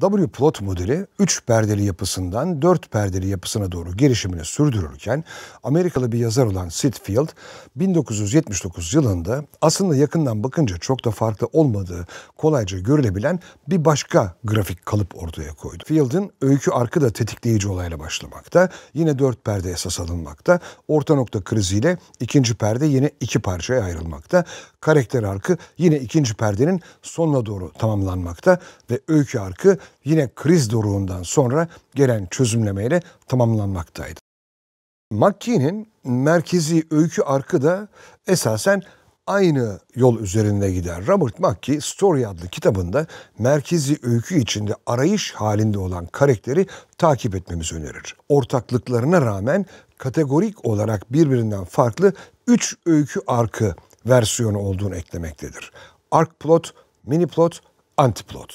W-plot modeli 3 perdeli yapısından 4 perdeli yapısına doğru girişimini sürdürürken Amerikalı bir yazar olan Sid Field 1979 yılında aslında yakından bakınca çok da farklı olmadığı kolayca görülebilen bir başka grafik kalıp ortaya koydu. Field'in öykü arkı da tetikleyici olayla başlamakta. Yine 4 perde esas alınmakta. Orta nokta kriziyle ikinci perde yine iki parçaya ayrılmakta. Karakter arkı yine ikinci perdenin sonuna doğru tamamlanmakta ve öykü arkı yine kriz doruğundan sonra gelen çözümlemeyle tamamlanmaktaydı. Mackie'nin merkezi öykü arkı da esasen aynı yol üzerinde gider. Robert Mackey Story adlı kitabında merkezi öykü içinde arayış halinde olan karakteri takip etmemizi önerir. Ortaklıklarına rağmen kategorik olarak birbirinden farklı 3 öykü arkı versiyonu olduğunu eklemektedir. Ark plot, mini plot, anti plot.